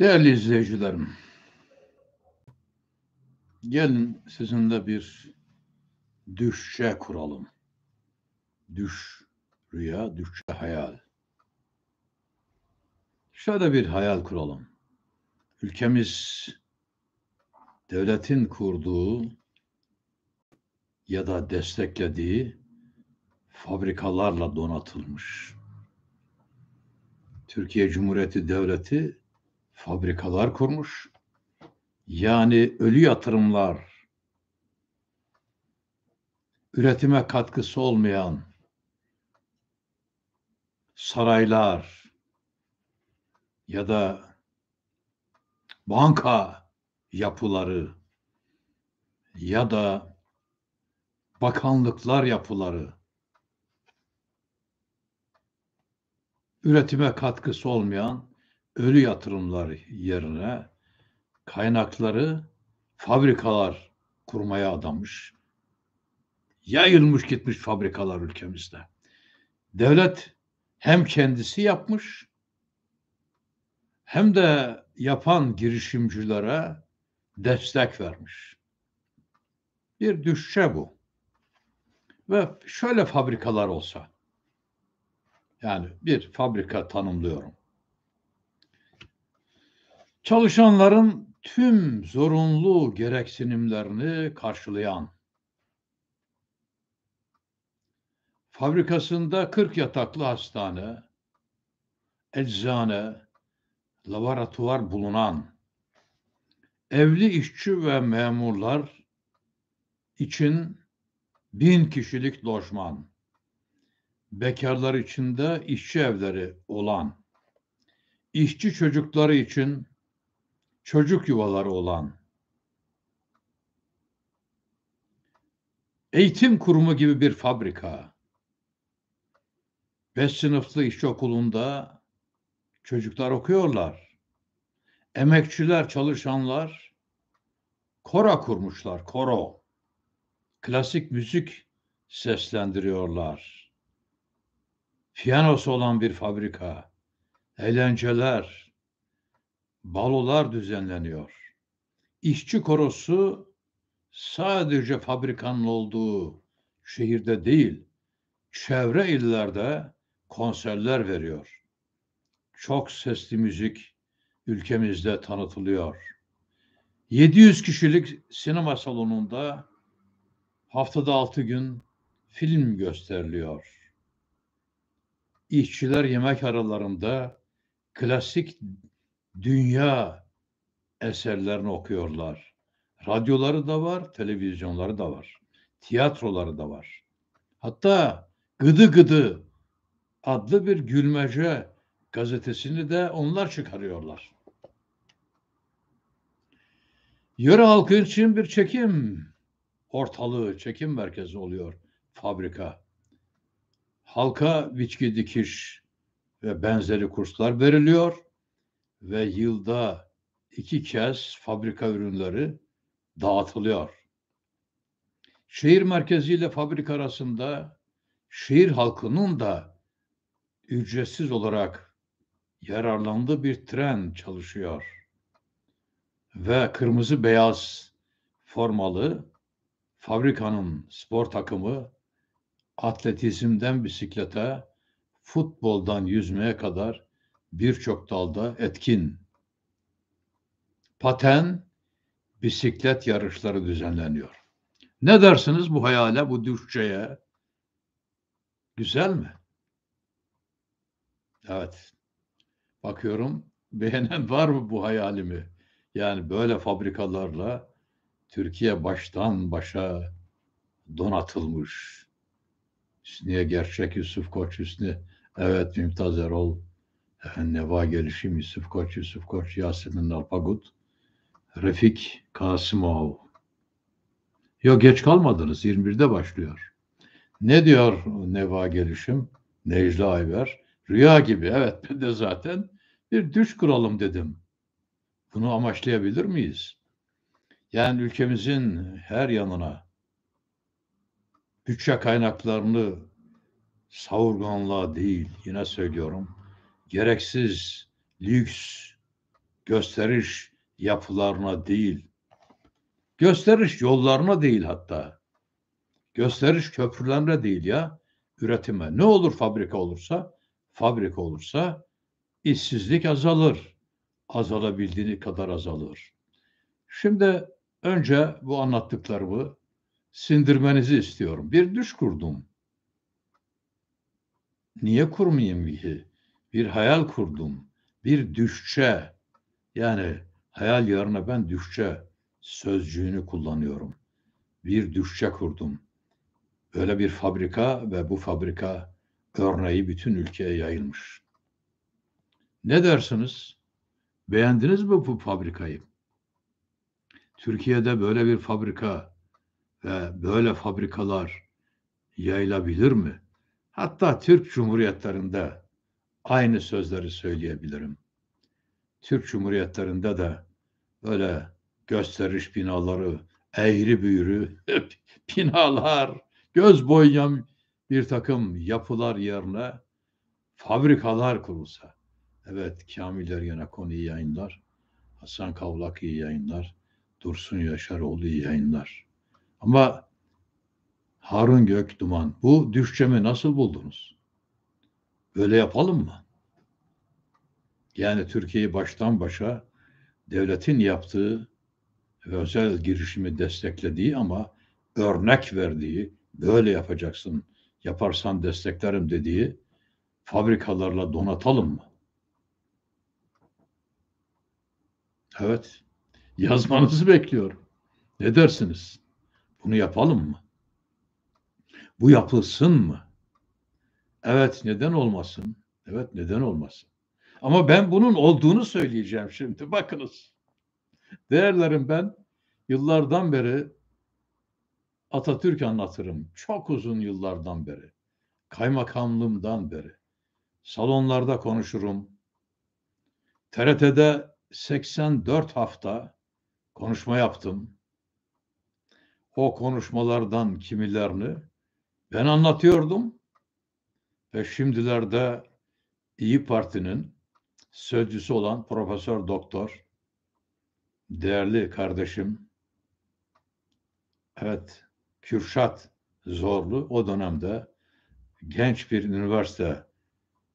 Değerli izleyicilerim, gelin sizinle bir düşçe kuralım. Düş, rüya, düşçe hayal. Şöyle bir hayal kuralım. Ülkemiz devletin kurduğu ya da desteklediği fabrikalarla donatılmış. Türkiye Cumhuriyeti Devleti fabrikalar kurmuş. Yani ölü yatırımlar, üretime katkısı olmayan saraylar ya da banka yapıları ya da bakanlıklar yapıları üretime katkısı olmayan ölü yatırımlar yerine kaynakları fabrikalar kurmaya adamış. Yayılmış gitmiş fabrikalar ülkemizde. Devlet hem kendisi yapmış hem de yapan girişimcilere destek vermiş. Bir düşçe bu. Ve şöyle fabrikalar olsa, yani bir fabrika tanımlıyorum çalışanların tüm zorunlu gereksinimlerini karşılayan, fabrikasında 40 yataklı hastane, eczane, laboratuvar bulunan, evli işçi ve memurlar için bin kişilik lojman, bekarlar için de işçi evleri olan, işçi çocukları için çocuk yuvaları olan eğitim kurumu gibi bir fabrika beş sınıflı işçi okulunda çocuklar okuyorlar. Emekçiler, çalışanlar kora kurmuşlar, koro. Klasik müzik seslendiriyorlar. Piyanosu olan bir fabrika, eğlenceler, balolar düzenleniyor. İşçi korosu sadece fabrikanın olduğu şehirde değil, çevre illerde konserler veriyor. Çok sesli müzik ülkemizde tanıtılıyor. 700 kişilik sinema salonunda haftada 6 gün film gösteriliyor. İşçiler yemek aralarında klasik dünya eserlerini okuyorlar. Radyoları da var, televizyonları da var. Tiyatroları da var. Hatta Gıdı Gıdı adlı bir gülmece gazetesini de onlar çıkarıyorlar. Yöre halkı için bir çekim ortalığı, çekim merkezi oluyor fabrika. Halka biçki dikiş ve benzeri kurslar veriliyor ve yılda iki kez fabrika ürünleri dağıtılıyor. Şehir merkeziyle fabrika arasında şehir halkının da ücretsiz olarak yararlandığı bir tren çalışıyor. Ve kırmızı beyaz formalı fabrikanın spor takımı atletizmden bisiklete, futboldan yüzmeye kadar birçok dalda etkin. Paten bisiklet yarışları düzenleniyor. Ne dersiniz bu hayale, bu düşçeye? Güzel mi? Evet. Bakıyorum beğenen var mı bu hayalimi? Yani böyle fabrikalarla Türkiye baştan başa donatılmış. Hüsniye Gerçek, Yusuf Koç Hüsnü, evet Mümtaz Erol, Neva gelişim Yusuf Koç, Yusuf Koç, Yasemin Alpagut, Refik Kasımov. Yok geç kalmadınız 21'de başlıyor. Ne diyor Neva gelişim? Necla Ayber. Rüya gibi evet ben de zaten bir düş kuralım dedim. Bunu amaçlayabilir miyiz? Yani ülkemizin her yanına bütçe kaynaklarını savurganlığa değil yine söylüyorum gereksiz lüks gösteriş yapılarına değil, gösteriş yollarına değil hatta, gösteriş köprülerine değil ya, üretime. Ne olur fabrika olursa, fabrika olursa işsizlik azalır. Azalabildiğini kadar azalır. Şimdi önce bu anlattıklarımı sindirmenizi istiyorum. Bir düş kurdum. Niye kurmayayım ki? bir hayal kurdum, bir düşçe yani hayal yarına ben düşçe sözcüğünü kullanıyorum. Bir düşçe kurdum. Böyle bir fabrika ve bu fabrika örneği bütün ülkeye yayılmış. Ne dersiniz? Beğendiniz mi bu fabrikayı? Türkiye'de böyle bir fabrika ve böyle fabrikalar yayılabilir mi? Hatta Türk Cumhuriyetlerinde aynı sözleri söyleyebilirim. Türk Cumhuriyetlerinde de böyle gösteriş binaları, eğri büğrü binalar, göz boyayan bir takım yapılar yerine fabrikalar kurulsa. Evet Kamil Ergenekon iyi yayınlar, Hasan Kavlak iyi yayınlar, Dursun Yaşaroğlu iyi yayınlar. Ama Harun Gök Duman, bu düşçemi nasıl buldunuz? Öyle yapalım mı? Yani Türkiye'yi baştan başa devletin yaptığı ve özel girişimi desteklediği ama örnek verdiği, böyle yapacaksın, yaparsan desteklerim dediği fabrikalarla donatalım mı? Evet. Yazmanızı bekliyorum. Ne dersiniz? Bunu yapalım mı? Bu yapılsın mı? Evet neden olmasın? Evet neden olmasın? Ama ben bunun olduğunu söyleyeceğim şimdi. Bakınız. Değerlerim ben yıllardan beri Atatürk anlatırım. Çok uzun yıllardan beri. Kaymakamlığımdan beri. Salonlarda konuşurum. TRT'de 84 hafta konuşma yaptım. O konuşmalardan kimilerini ben anlatıyordum ve şimdilerde İyi Parti'nin sözcüsü olan Profesör Doktor değerli kardeşim evet Kürşat Zorlu o dönemde genç bir üniversite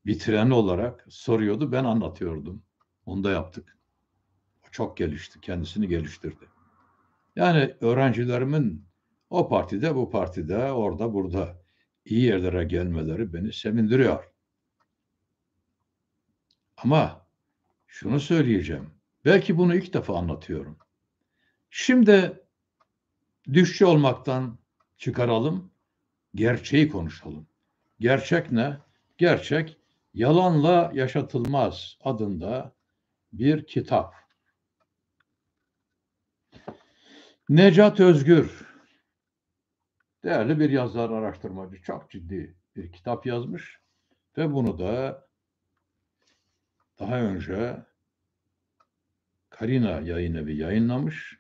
bitireni olarak soruyordu ben anlatıyordum. Onu da yaptık. O çok gelişti, kendisini geliştirdi. Yani öğrencilerimin o partide, bu partide, orada, burada iyi yerlere gelmeleri beni sevindiriyor. Ama şunu söyleyeceğim. Belki bunu ilk defa anlatıyorum. Şimdi düşçü olmaktan çıkaralım, gerçeği konuşalım. Gerçek ne? Gerçek Yalanla Yaşatılmaz adında bir kitap. Necat Özgür Değerli bir yazar, araştırmacı, çok ciddi bir kitap yazmış ve bunu da daha önce Karina Yayın Evi yayınlamış.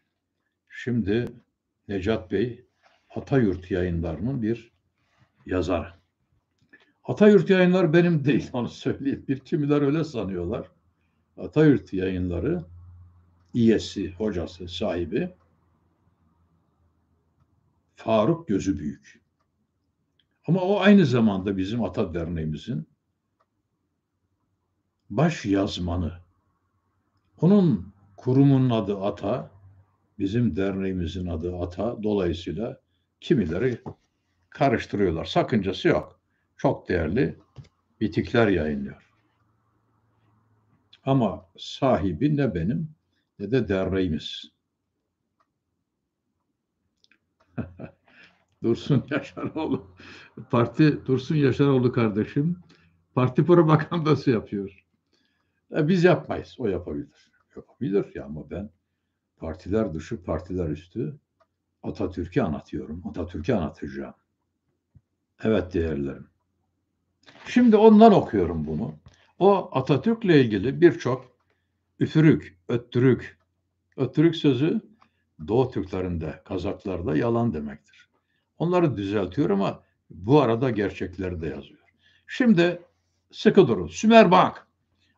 Şimdi Necat Bey Atayurt Yayınları'nın bir yazarı. Atayurt yayınlar benim değil onu söyleyeyim. Bir kimiler öyle sanıyorlar. Atayurt Yayınları iyesi, hocası, sahibi Faruk gözü büyük. Ama o aynı zamanda bizim Ata Derneğimizin baş yazmanı. Onun kurumun adı Ata, bizim derneğimizin adı Ata. Dolayısıyla kimileri karıştırıyorlar. Sakıncası yok. Çok değerli bitikler yayınlıyor. Ama sahibi ne benim ne de derneğimiz. Dursun Yaşaroğlu. Parti Dursun Yaşaroğlu kardeşim parti propagandası yapıyor. Ya e, biz yapmayız. O yapabilir. Yapabilir ya ama ben partiler dışı, partiler üstü Atatürk'ü anlatıyorum. Atatürk'ü anlatacağım. Evet değerlerim. Şimdi ondan okuyorum bunu. O Atatürk'le ilgili birçok üfürük, öttürük, öttürük sözü Doğu Türklerinde, Kazaklarda yalan demektir. Onları düzeltiyor ama bu arada gerçekleri de yazıyor. Şimdi sıkı durun. Sümer Bank,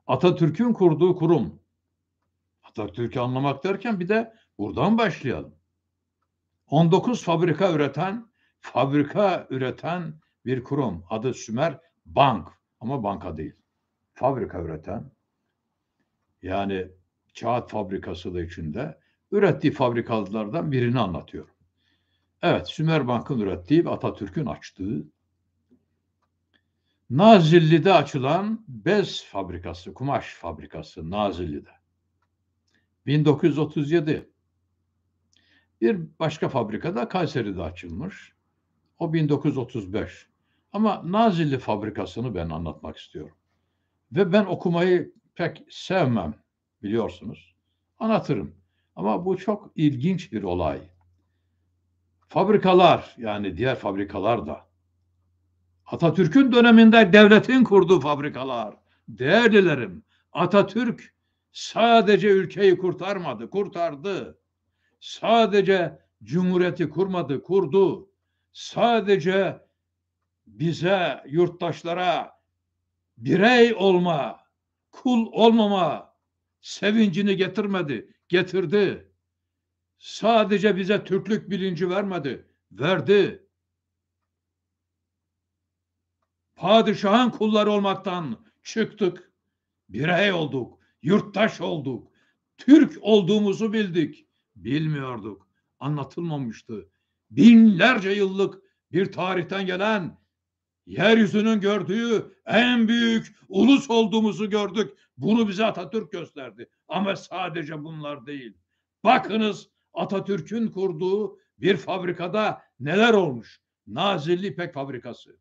Atatürk'ün kurduğu kurum. Atatürk'ü anlamak derken bir de buradan başlayalım. 19 fabrika üreten, fabrika üreten bir kurum. Adı Sümer Bank ama banka değil. Fabrika üreten, yani kağıt fabrikası da içinde ürettiği fabrikalardan birini anlatıyorum. Evet, Sümer Bank'ın ürettiği ve Atatürk'ün açtığı Nazilli'de açılan bez fabrikası, kumaş fabrikası Nazilli'de. 1937. Bir başka fabrikada Kayseri'de açılmış. O 1935. Ama Nazilli fabrikasını ben anlatmak istiyorum. Ve ben okumayı pek sevmem biliyorsunuz. Anlatırım. Ama bu çok ilginç bir olay fabrikalar yani diğer fabrikalar da Atatürk'ün döneminde devletin kurduğu fabrikalar. Değerlilerim, Atatürk sadece ülkeyi kurtarmadı, kurtardı. Sadece cumhuriyeti kurmadı, kurdu. Sadece bize, yurttaşlara birey olma, kul olmama sevincini getirmedi, getirdi sadece bize Türklük bilinci vermedi. Verdi. Padişahın kulları olmaktan çıktık. Birey olduk, yurttaş olduk. Türk olduğumuzu bildik. Bilmiyorduk. Anlatılmamıştı. Binlerce yıllık bir tarihten gelen yeryüzünün gördüğü en büyük ulus olduğumuzu gördük. Bunu bize Atatürk gösterdi. Ama sadece bunlar değil. Bakınız Atatürk'ün kurduğu bir fabrikada neler olmuş? Nazilli İpek Fabrikası.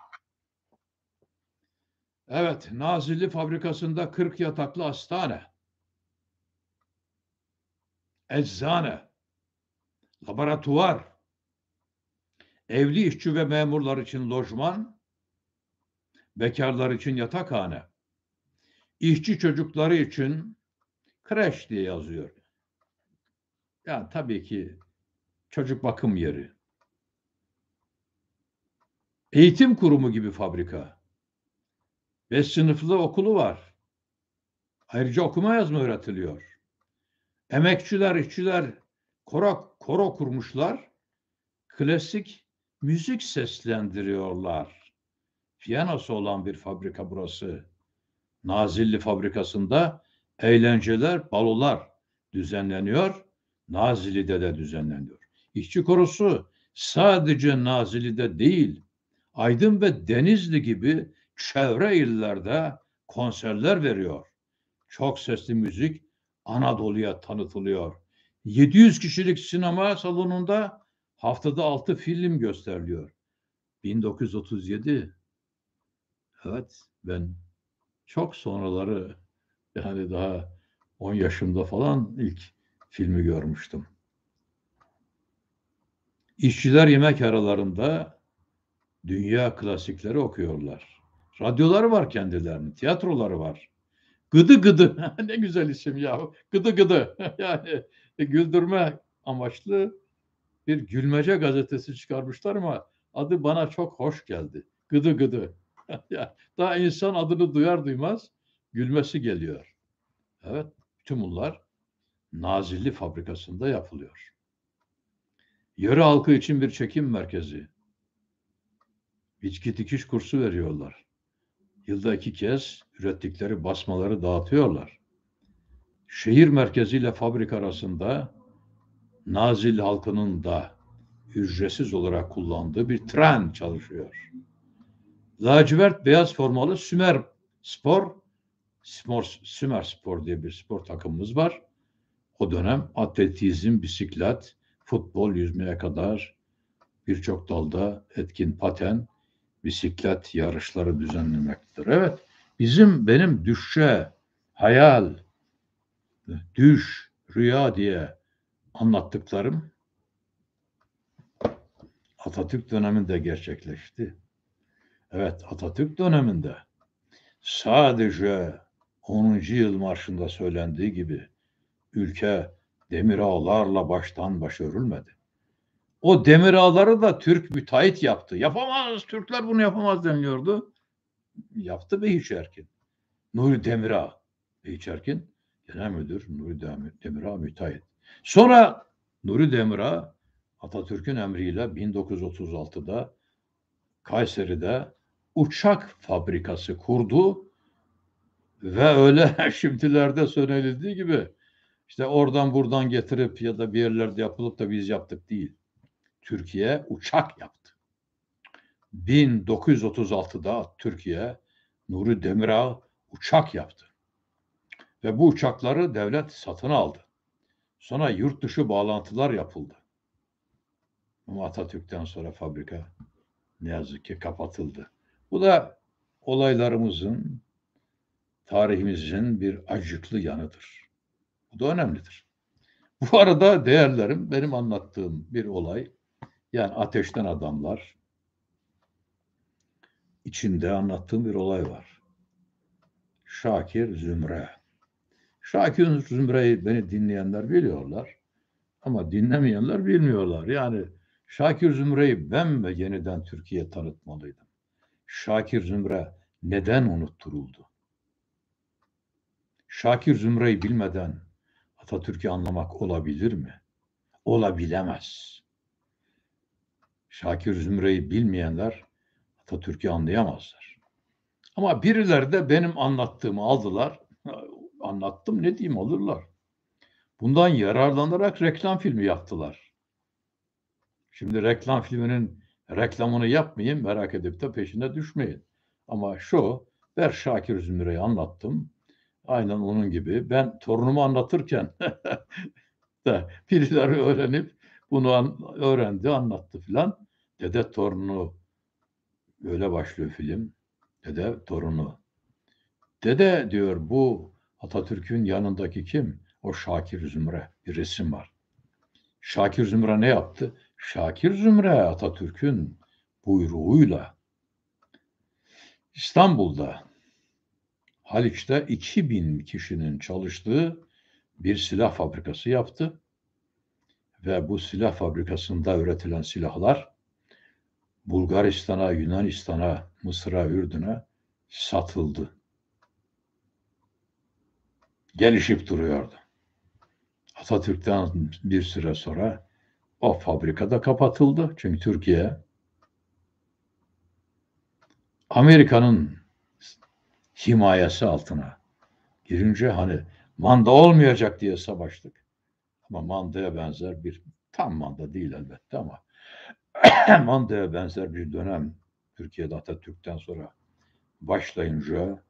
Evet, Nazilli Fabrikası'nda 40 yataklı hastane, eczane, laboratuvar, evli işçi ve memurlar için lojman, bekarlar için yatakhane, işçi çocukları için kreş diye yazıyor. Ya tabii ki çocuk bakım yeri. Eğitim kurumu gibi fabrika. Beş sınıflı okulu var. Ayrıca okuma yazma öğretiliyor. Emekçiler, işçiler koro, koro kurmuşlar. Klasik müzik seslendiriyorlar. Piyanosu olan bir fabrika burası. Nazilli fabrikasında eğlenceler, balolar düzenleniyor. Nazilli'de de düzenleniyor. İşçi korosu sadece Nazilli'de değil, Aydın ve Denizli gibi çevre illerde konserler veriyor. Çok sesli müzik Anadolu'ya tanıtılıyor. 700 kişilik sinema salonunda haftada 6 film gösteriliyor. 1937 Evet ben çok sonraları yani daha 10 yaşımda falan ilk filmi görmüştüm. İşçiler yemek aralarında dünya klasikleri okuyorlar. Radyoları var kendilerinin, tiyatroları var. Gıdı gıdı ne güzel isim ya. Gıdı gıdı yani e, güldürme amaçlı bir gülmece gazetesi çıkarmışlar ama adı bana çok hoş geldi. Gıdı gıdı. Daha insan adını duyar duymaz gülmesi geliyor. Evet, tüm bunlar Nazilli fabrikasında yapılıyor. Yarı halkı için bir çekim merkezi. bitki dikiş kursu veriyorlar. Yılda iki kez ürettikleri basmaları dağıtıyorlar. Şehir merkeziyle fabrika arasında Nazilli halkının da ücretsiz olarak kullandığı bir tren çalışıyor. Lacivert beyaz formalı Sümer Spor, Spor Sümer Spor diye bir spor takımımız var. O dönem atletizm, bisiklet, futbol, yüzmeye kadar birçok dalda etkin paten bisiklet yarışları düzenlemektir. Evet, bizim benim düşçe, hayal, düş, rüya diye anlattıklarım Atatürk döneminde gerçekleşti. Evet, Atatürk döneminde sadece 10. yıl marşında söylendiği gibi ülke demir ağlarla baştan başa örülmedi. O demir ağları da Türk müteahhit yaptı. Yapamaz, Türkler bunu yapamaz deniliyordu. Yaptı hiç Erkin. Nuri Demirağ. hiç Erkin genel müdür Nuri Demirağ müteahhit. Sonra Nuri Demirağ Atatürk'ün emriyle 1936'da Kayseri'de uçak fabrikası kurdu ve öyle şimdilerde söylenildiği gibi işte oradan buradan getirip ya da bir yerlerde yapılıp da biz yaptık değil. Türkiye uçak yaptı. 1936'da Türkiye Nuri Demirağ uçak yaptı. Ve bu uçakları devlet satın aldı. Sonra yurt dışı bağlantılar yapıldı. Ama Atatürk'ten sonra fabrika ne yazık ki kapatıldı. Bu da olaylarımızın, tarihimizin bir acıklı yanıdır. Bu da önemlidir. Bu arada değerlerim benim anlattığım bir olay. Yani ateşten adamlar içinde anlattığım bir olay var. Şakir Zümre. Şakir Zümre'yi beni dinleyenler biliyorlar. Ama dinlemeyenler bilmiyorlar. Yani Şakir Zümre'yi ben ve yeniden Türkiye tanıtmalıydım. Şakir Zümre neden unutturuldu? Şakir Zümre'yi bilmeden Atatürk'ü anlamak olabilir mi? Olabilemez. Şakir Zümre'yi bilmeyenler Atatürk'ü anlayamazlar. Ama birileri de benim anlattığımı aldılar. Anlattım ne diyeyim alırlar. Bundan yararlanarak reklam filmi yaptılar. Şimdi reklam filminin reklamını yapmayın merak edip de peşine düşmeyin. Ama şu ver Şakir Zümre'yi anlattım. Aynen onun gibi. Ben torunumu anlatırken da birileri öğrenip bunu an, öğrendi, anlattı filan. Dede torunu böyle başlıyor film. Dede torunu. Dede diyor bu Atatürk'ün yanındaki kim? O Şakir Zümre. Bir resim var. Şakir Zümre ne yaptı? Şakir Zümre Atatürk'ün buyruğuyla İstanbul'da Haliç'te 2000 kişinin çalıştığı bir silah fabrikası yaptı. Ve bu silah fabrikasında üretilen silahlar Bulgaristan'a, Yunanistan'a, Mısır'a, Ürdün'e satıldı. Gelişip duruyordu. Atatürk'ten bir süre sonra o fabrika da kapatıldı. Çünkü Türkiye Amerika'nın himayesi altına girince hani manda olmayacak diye savaştık. Ama mandaya benzer bir tam manda değil elbette ama mandaya benzer bir dönem Türkiye'de Atatürk'ten sonra başlayınca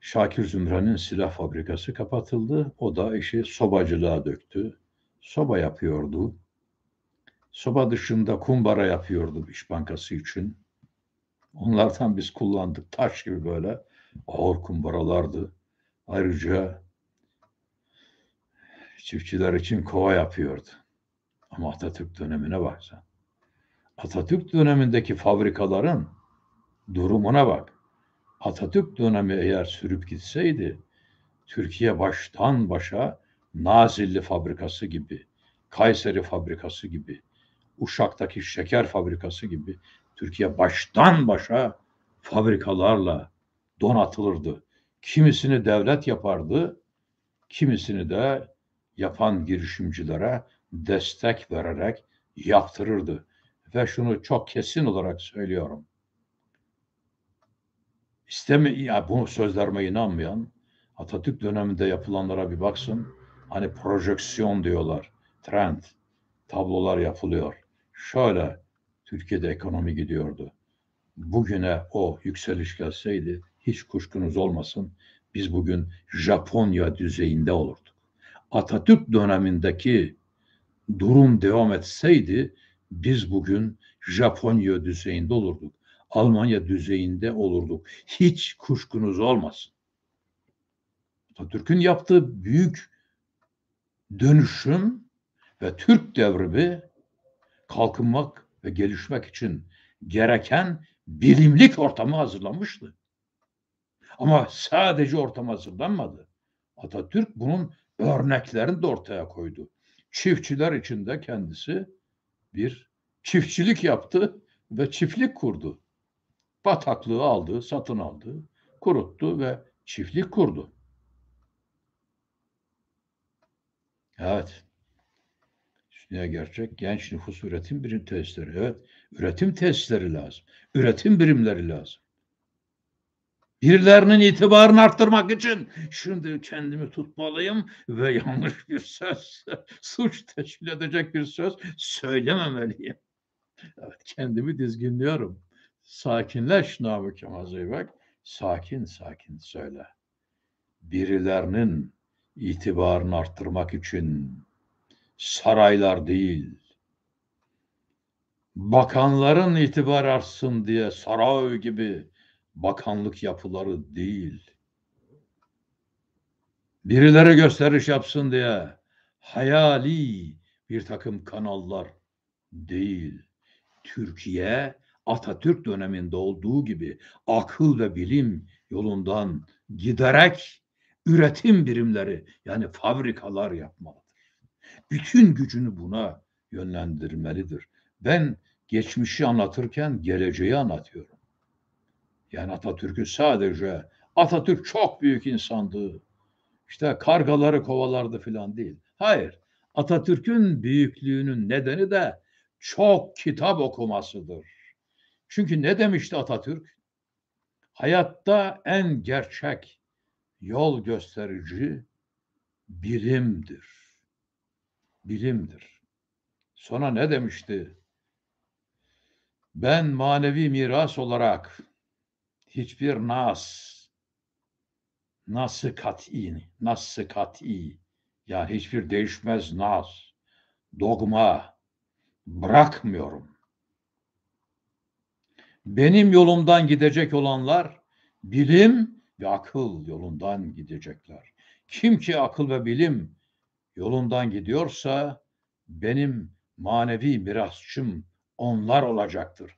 Şakir Zümre'nin silah fabrikası kapatıldı. O da işi sobacılığa döktü. Soba yapıyordu. Soba dışında kumbara yapıyordu İş Bankası için. Onlardan biz kullandık. Taş gibi böyle ağır kumbaralardı. Ayrıca çiftçiler için kova yapıyordu. Ama Atatürk dönemine bak sen. Atatürk dönemindeki fabrikaların durumuna bak. Atatürk dönemi eğer sürüp gitseydi Türkiye baştan başa Nazilli fabrikası gibi, Kayseri fabrikası gibi, Uşak'taki şeker fabrikası gibi Türkiye baştan başa fabrikalarla donatılırdı. Kimisini devlet yapardı, kimisini de yapan girişimcilere destek vererek yaptırırdı. Ve şunu çok kesin olarak söylüyorum. İsteme, ya bu sözlerime inanmayan Atatürk döneminde yapılanlara bir baksın. Hani projeksiyon diyorlar, trend, tablolar yapılıyor. Şöyle Türkiye'de ekonomi gidiyordu. Bugüne o yükseliş gelseydi hiç kuşkunuz olmasın biz bugün Japonya düzeyinde olurduk. Atatürk dönemindeki durum devam etseydi biz bugün Japonya düzeyinde olurduk. Almanya düzeyinde olurduk. Hiç kuşkunuz olmasın. Atatürk'ün yaptığı büyük dönüşüm ve Türk devrimi kalkınmak ve gelişmek için gereken bilimlik ortamı hazırlamıştı. Ama sadece ortam hazırlanmadı. Atatürk bunun örneklerini de ortaya koydu. Çiftçiler içinde kendisi bir çiftçilik yaptı ve çiftlik kurdu. Bataklığı aldı, satın aldı, kuruttu ve çiftlik kurdu. Evet. Ya gerçek genç nüfus üretim birim tesisleri. Evet, üretim tesisleri lazım. Üretim birimleri lazım. Birilerinin itibarını arttırmak için şimdi kendimi tutmalıyım ve yanlış bir söz, suç teşkil edecek bir söz söylememeliyim. Evet, kendimi dizginliyorum. Sakinleş Namık Kemal Zeybek. Sakin sakin söyle. Birilerinin itibarını arttırmak için saraylar değil. Bakanların itibar artsın diye saray gibi bakanlık yapıları değil. Birileri gösteriş yapsın diye hayali bir takım kanallar değil. Türkiye Atatürk döneminde olduğu gibi akıl ve bilim yolundan giderek üretim birimleri yani fabrikalar yapmalı. Bütün gücünü buna yönlendirmelidir. Ben geçmişi anlatırken geleceği anlatıyorum. Yani Atatürk'ü sadece Atatürk çok büyük insandı. İşte kargaları kovalardı filan değil. Hayır. Atatürk'ün büyüklüğünün nedeni de çok kitap okumasıdır. Çünkü ne demişti Atatürk? Hayatta en gerçek yol gösterici bilimdir bilimdir. Sonra ne demişti? Ben manevi miras olarak hiçbir nas, nası kat'i, nası kat'i, yani hiçbir değişmez nas, dogma bırakmıyorum. Benim yolumdan gidecek olanlar bilim ve akıl yolundan gidecekler. Kim ki akıl ve bilim yolundan gidiyorsa benim manevi mirasçım onlar olacaktır.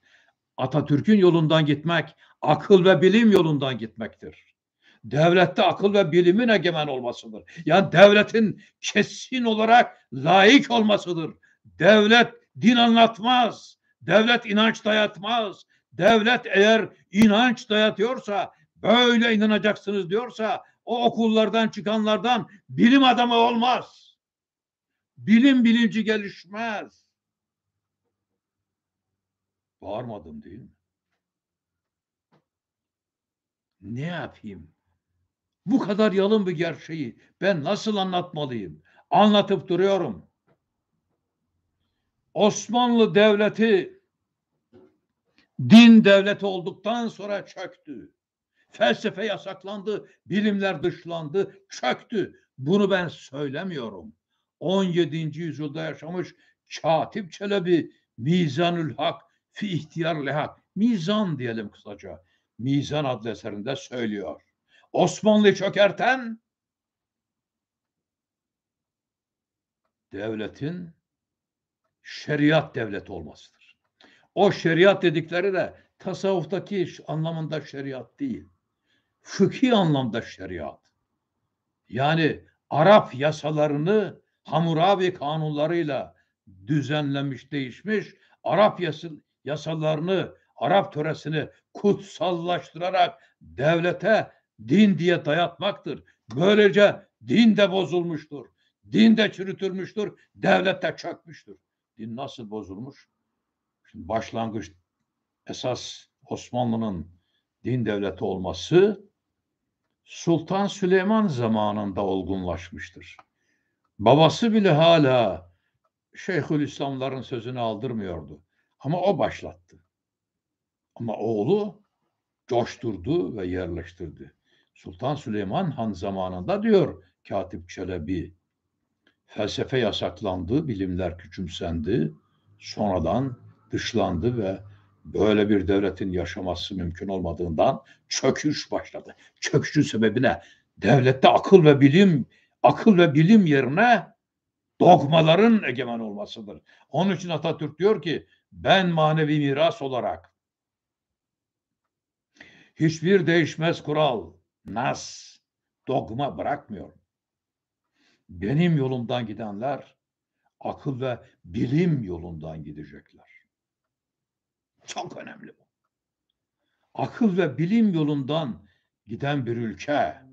Atatürk'ün yolundan gitmek akıl ve bilim yolundan gitmektir. Devlette akıl ve bilimin egemen olmasıdır. Yani devletin kesin olarak layık olmasıdır. Devlet din anlatmaz. Devlet inanç dayatmaz. Devlet eğer inanç dayatıyorsa, böyle inanacaksınız diyorsa o okullardan çıkanlardan bilim adamı olmaz. Bilim bilinci gelişmez. Bağırmadım değil mi? Ne yapayım? Bu kadar yalın bir gerçeği ben nasıl anlatmalıyım? Anlatıp duruyorum. Osmanlı Devleti din devleti olduktan sonra çöktü. Felsefe yasaklandı, bilimler dışlandı, çöktü. Bunu ben söylemiyorum. 17. yüzyılda yaşamış çatip Çelebi Mizanül Hak fi ihtiyar lehak. Mizan diyelim kısaca. Mizan adlı eserinde söylüyor. Osmanlı çökerten devletin şeriat devleti olmasıdır. O şeriat dedikleri de tasavvuftaki anlamında şeriat değil. Fıkhi anlamda şeriat. Yani Arap yasalarını Hamurabi kanunlarıyla düzenlemiş, değişmiş Arap yasın, yasalarını, Arap töresini kutsallaştırarak devlete din diye dayatmaktır. Böylece din de bozulmuştur. Din de çürütülmüştür. Devlet de çökmüştür. Din nasıl bozulmuş? Şimdi başlangıç esas Osmanlı'nın din devleti olması Sultan Süleyman zamanında olgunlaşmıştır. Babası bile hala Şeyhül İslamların sözünü aldırmıyordu. Ama o başlattı. Ama oğlu coşturdu ve yerleştirdi. Sultan Süleyman Han zamanında diyor Katip Çelebi, felsefe yasaklandı, bilimler küçümsendi, sonradan dışlandı ve böyle bir devletin yaşaması mümkün olmadığından çöküş başladı. Çöküşün sebebine devlette akıl ve bilim akıl ve bilim yerine dogmaların egemen olmasıdır. Onun için Atatürk diyor ki ben manevi miras olarak hiçbir değişmez kural, nas, dogma bırakmıyorum. Benim yolumdan gidenler akıl ve bilim yolundan gidecekler. Çok önemli bu. Akıl ve bilim yolundan giden bir ülke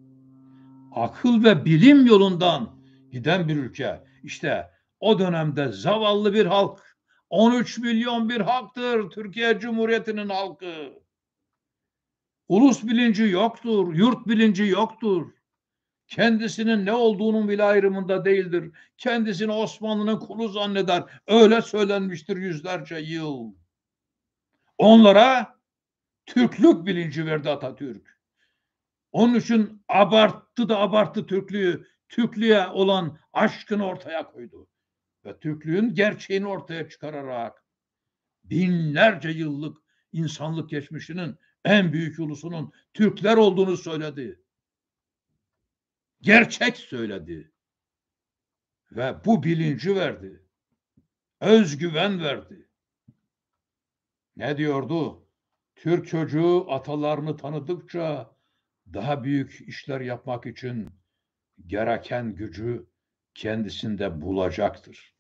akıl ve bilim yolundan giden bir ülke. İşte o dönemde zavallı bir halk, 13 milyon bir halktır Türkiye Cumhuriyeti'nin halkı. Ulus bilinci yoktur, yurt bilinci yoktur. Kendisinin ne olduğunun bile ayrımında değildir. Kendisini Osmanlı'nın kulu zanneder. Öyle söylenmiştir yüzlerce yıl. Onlara Türklük bilinci verdi Atatürk. Onun için abarttı da abarttı Türklüğü, Türklüğe olan aşkını ortaya koydu. Ve Türklüğün gerçeğini ortaya çıkararak binlerce yıllık insanlık geçmişinin en büyük ulusunun Türkler olduğunu söyledi. Gerçek söyledi. Ve bu bilinci verdi. Özgüven verdi. Ne diyordu? Türk çocuğu atalarını tanıdıkça daha büyük işler yapmak için gereken gücü kendisinde bulacaktır.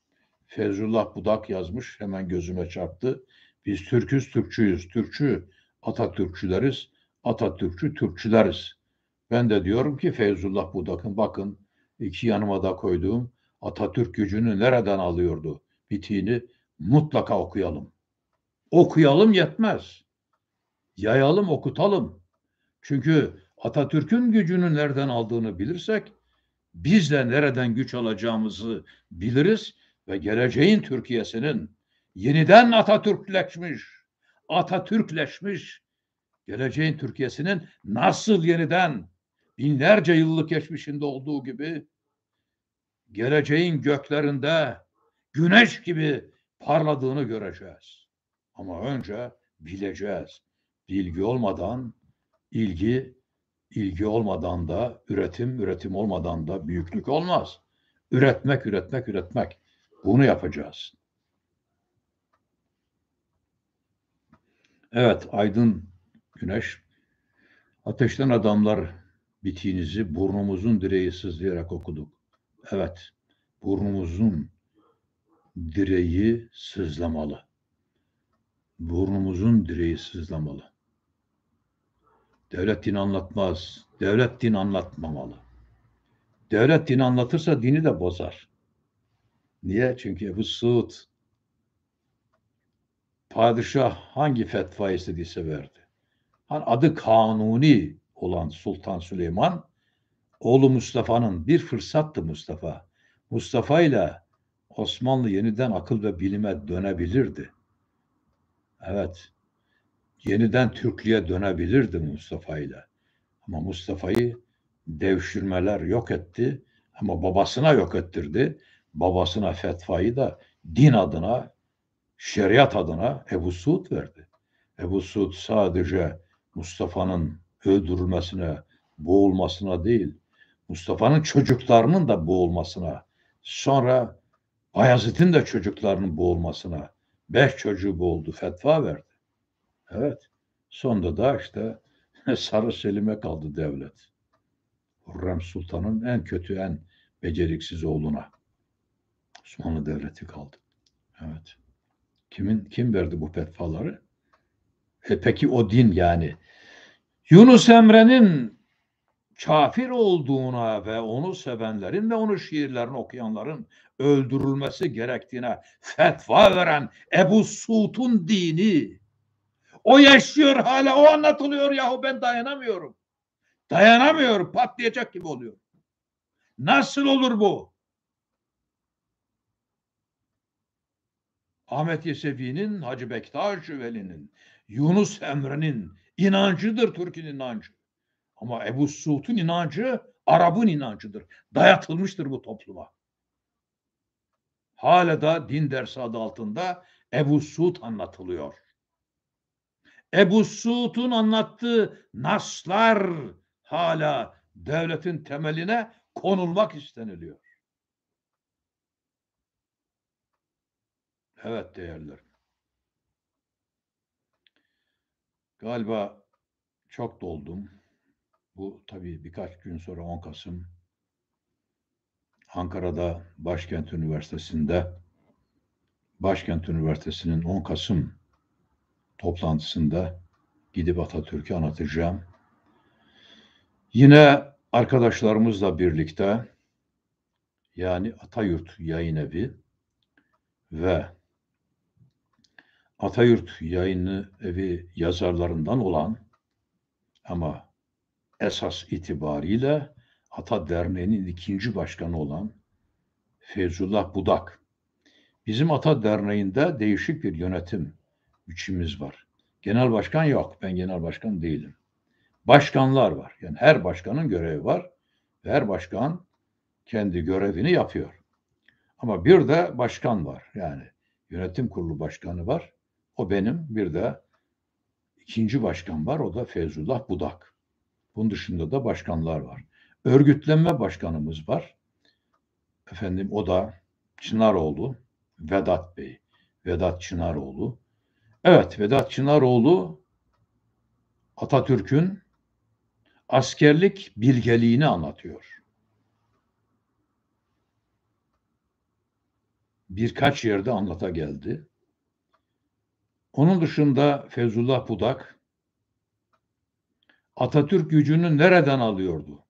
Fevzullah Budak yazmış, hemen gözüme çarptı. Biz Türküz, Türkçüyüz, Türkçü Atatürkçüleriz, Atatürkçü Türkçüleriz. Ben de diyorum ki Fevzullah Budak'ın bakın iki yanıma da koyduğum Atatürk gücünü nereden alıyordu bitiğini mutlaka okuyalım. Okuyalım yetmez. Yayalım, okutalım. Çünkü Atatürk'ün gücünü nereden aldığını bilirsek biz de nereden güç alacağımızı biliriz ve geleceğin Türkiye'sinin yeniden Atatürkleşmiş, Atatürkleşmiş geleceğin Türkiye'sinin nasıl yeniden binlerce yıllık geçmişinde olduğu gibi geleceğin göklerinde güneş gibi parladığını göreceğiz. Ama önce bileceğiz. Bilgi olmadan ilgi ilgi olmadan da üretim, üretim olmadan da büyüklük olmaz. Üretmek, üretmek, üretmek. Bunu yapacağız. Evet, aydın güneş. Ateşten adamlar bitiğinizi burnumuzun direği sızlayarak okuduk. Evet, burnumuzun direği sızlamalı. Burnumuzun direği sızlamalı. Devlet din anlatmaz. Devlet din anlatmamalı. Devlet din anlatırsa dini de bozar. Niye? Çünkü Ebu Suud padişah hangi fetva istediyse verdi. Hani adı kanuni olan Sultan Süleyman oğlu Mustafa'nın bir fırsattı Mustafa. Mustafa ile Osmanlı yeniden akıl ve bilime dönebilirdi. Evet yeniden Türklüğe dönebilirdi Mustafa ile. Ama Mustafa'yı devşirmeler yok etti ama babasına yok ettirdi. Babasına fetvayı da din adına, şeriat adına Ebu Suud verdi. Ebu Suud sadece Mustafa'nın öldürülmesine, boğulmasına değil, Mustafa'nın çocuklarının da boğulmasına, sonra Bayezid'in de çocuklarının boğulmasına, beş çocuğu boğuldu, fetva verdi. Evet. Sonunda da işte Sarı Selim'e kaldı devlet. Hürrem Sultan'ın en kötü, en beceriksiz oğluna. Osmanlı Devleti kaldı. Evet. Kimin kim verdi bu fetvaları? E peki o din yani Yunus Emre'nin kafir olduğuna ve onu sevenlerin ve onu şiirlerini okuyanların öldürülmesi gerektiğine fetva veren Ebu Sultun dini o yaşıyor hala o anlatılıyor yahu ben dayanamıyorum. Dayanamıyorum patlayacak gibi oluyor. Nasıl olur bu? Ahmet Yesevi'nin, Hacı Bektaş Veli'nin, Yunus Emre'nin inancıdır Türk'ün inancı. Ama Ebu Suud'un inancı Arap'ın inancıdır. Dayatılmıştır bu topluma. Hala da din dersi adı altında Ebu Suud anlatılıyor. Ebu Suud'un anlattığı naslar hala devletin temeline konulmak isteniliyor. Evet değerlerim. Galiba çok doldum. Bu tabii birkaç gün sonra 10 Kasım Ankara'da Başkent Üniversitesi'nde Başkent Üniversitesi'nin 10 Kasım toplantısında gidip Atatürk'ü anlatacağım. Yine arkadaşlarımızla birlikte yani Atayurt Yayın Evi ve Atayurt Yayın Evi yazarlarından olan ama esas itibariyle Ata Derneği'nin ikinci başkanı olan Feyzullah Budak. Bizim Ata Derneği'nde değişik bir yönetim üçümüz var. Genel başkan yok. Ben genel başkan değilim. Başkanlar var. Yani her başkanın görevi var. Ve her başkan kendi görevini yapıyor. Ama bir de başkan var. Yani yönetim kurulu başkanı var. O benim. Bir de ikinci başkan var. O da Fevzullah Budak. Bunun dışında da başkanlar var. Örgütlenme başkanımız var. Efendim o da Çınaroğlu, Vedat Bey. Vedat Çınaroğlu. Evet, Vedat Çınaroğlu Atatürk'ün askerlik bilgeliğini anlatıyor. Birkaç yerde anlata geldi. Onun dışında Fevzullah Budak Atatürk gücünü nereden alıyordu?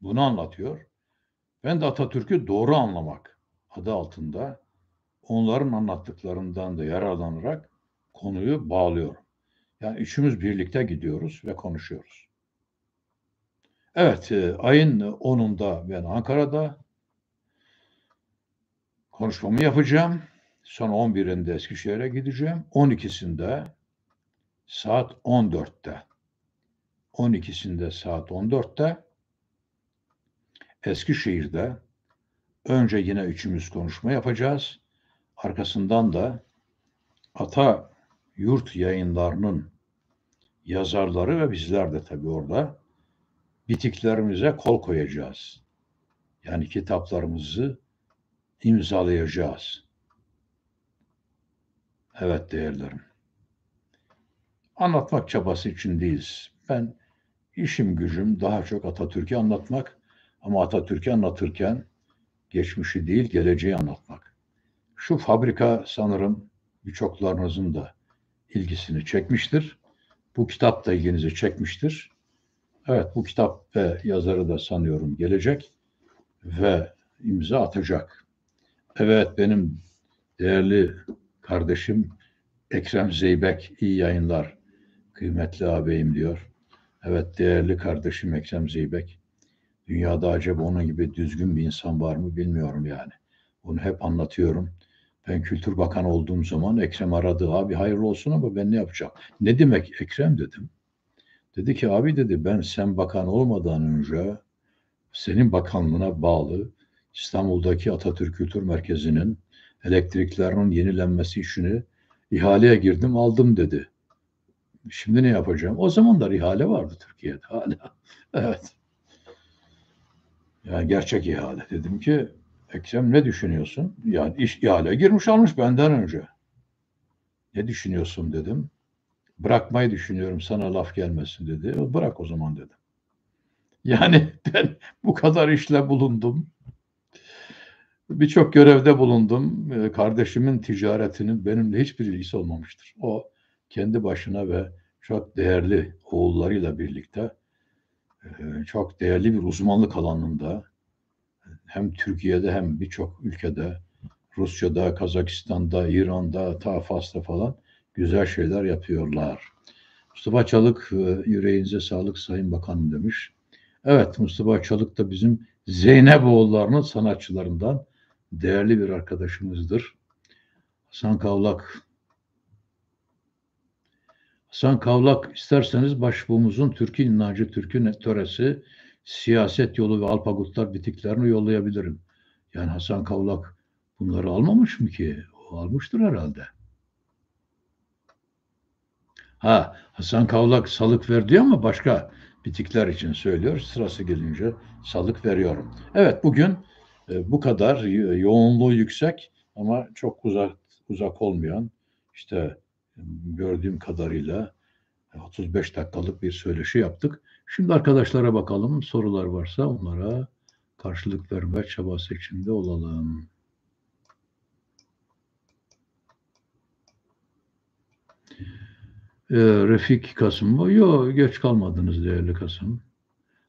Bunu anlatıyor. Ben de Atatürk'ü doğru anlamak adı altında onların anlattıklarından da yararlanarak konuyu bağlıyorum. Yani üçümüz birlikte gidiyoruz ve konuşuyoruz. Evet, e, ayın 10'unda ben Ankara'da konuşmamı yapacağım. Sonra 11'inde Eskişehir'e gideceğim. 12'sinde saat 14'te 12'sinde saat 14'te Eskişehir'de önce yine üçümüz konuşma yapacağız. Arkasından da ata yurt yayınlarının yazarları ve bizler de tabii orada bitiklerimize kol koyacağız. Yani kitaplarımızı imzalayacağız. Evet değerlerim. Anlatmak çabası için değiliz. Ben işim gücüm daha çok Atatürk'ü anlatmak ama Atatürk'ü anlatırken geçmişi değil geleceği anlatmak. Şu fabrika sanırım birçoklarınızın da ilgisini çekmiştir. Bu kitap da ilginizi çekmiştir. Evet bu kitap ve yazarı da sanıyorum gelecek ve imza atacak. Evet benim değerli kardeşim Ekrem Zeybek iyi yayınlar kıymetli ağabeyim diyor. Evet değerli kardeşim Ekrem Zeybek. Dünyada acaba onun gibi düzgün bir insan var mı bilmiyorum yani. Bunu hep anlatıyorum. Ben Kültür Bakanı olduğum zaman Ekrem aradı. Abi hayırlı olsun ama ben ne yapacağım? Ne demek Ekrem dedim. Dedi ki abi dedi ben sen bakan olmadan önce senin bakanlığına bağlı İstanbul'daki Atatürk Kültür Merkezi'nin elektriklerinin yenilenmesi işini ihaleye girdim aldım dedi. Şimdi ne yapacağım? O zamanlar ihale vardı Türkiye'de hala. evet. Yani gerçek ihale. Dedim ki Eksem ne düşünüyorsun? Yani iş ihale girmiş almış benden önce. Ne düşünüyorsun dedim. Bırakmayı düşünüyorum sana laf gelmesin dedi. Bırak o zaman dedim. Yani ben bu kadar işle bulundum. Birçok görevde bulundum. Ee, kardeşimin ticaretinin benimle hiçbir ilgisi olmamıştır. O kendi başına ve çok değerli oğullarıyla birlikte e, çok değerli bir uzmanlık alanında hem Türkiye'de hem birçok ülkede Rusya'da, Kazakistan'da, İran'da, ta Fas'ta falan güzel şeyler yapıyorlar. Mustafa Çalık e, yüreğinize sağlık Sayın Bakanım demiş. Evet Mustafa Çalık da bizim Zeynep oğullarının sanatçılarından değerli bir arkadaşımızdır. Hasan Kavlak. Hasan Kavlak isterseniz başbuğumuzun Türk'ün inancı, Türk'ün töresi siyaset yolu ve alpagutlar bitiklerini yollayabilirim. Yani Hasan Kavlak bunları almamış mı ki? O almıştır herhalde. Ha Hasan Kavlak salık ver diyor ama başka bitikler için söylüyor. Sırası gelince salık veriyorum. Evet bugün e, bu kadar e, yoğunluğu yüksek ama çok uzak uzak olmayan işte e, gördüğüm kadarıyla 35 e, dakikalık bir söyleşi yaptık. Şimdi arkadaşlara bakalım. Sorular varsa onlara karşılık verme çabası içinde olalım. Ee, Refik Kasım mı? Yok geç kalmadınız değerli Kasım.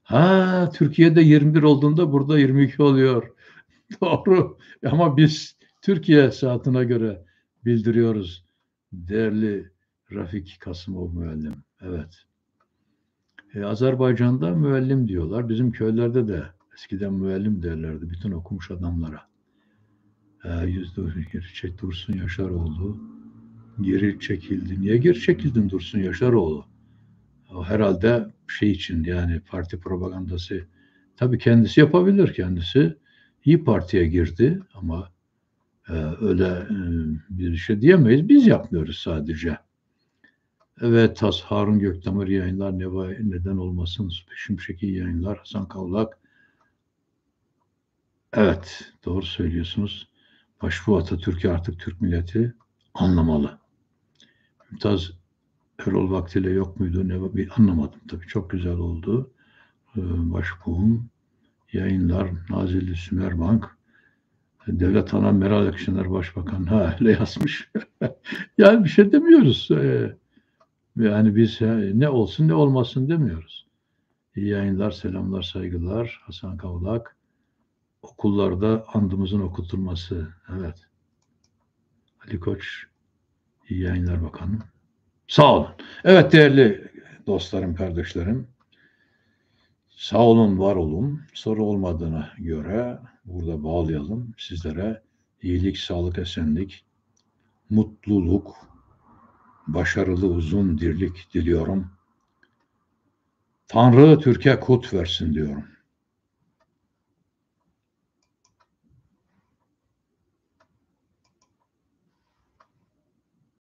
Ha Türkiye'de 21 olduğunda burada 22 oluyor. Doğru ama biz Türkiye saatine göre bildiriyoruz değerli Rafik Kasımov müellim. Evet. E, Azerbaycan'da müellim diyorlar. Bizim köylerde de eskiden müellim derlerdi bütün okumuş adamlara. E, yüzde ee, Dursun Yaşaroğlu. Geri çekildi. Niye geri çekildin Dursun Yaşaroğlu? O herhalde şey için yani parti propagandası. Tabii kendisi yapabilir kendisi. İyi Parti'ye girdi ama e, öyle bir şey diyemeyiz. Biz yapmıyoruz sadece. Ve Tas Harun Gökdemir yayınlar Neva neden olmasın Şimşek'i yayınlar Hasan Kavlak. Evet doğru söylüyorsunuz. Başbu Atatürk'ü artık Türk milleti anlamalı. Mümtaz Erol vaktiyle yok muydu ne bir anlamadım tabii çok güzel oldu. Ee, başbuğum yayınlar Nazilli Sümerbank Devlet Ana Meral Akşener Başbakan ha öyle yazmış. yani bir şey demiyoruz. Ee, yani biz ne olsun ne olmasın demiyoruz. İyi yayınlar, selamlar, saygılar. Hasan Kavlak. Okullarda andımızın okutulması. Evet. Ali Koç. İyi yayınlar bakanım. Sağ olun. Evet değerli dostlarım, kardeşlerim. Sağ olun, var olun. Soru olmadığına göre burada bağlayalım. Sizlere iyilik, sağlık, esenlik, mutluluk, başarılı uzun dirlik diliyorum. Tanrı Türkiye kut versin diyorum.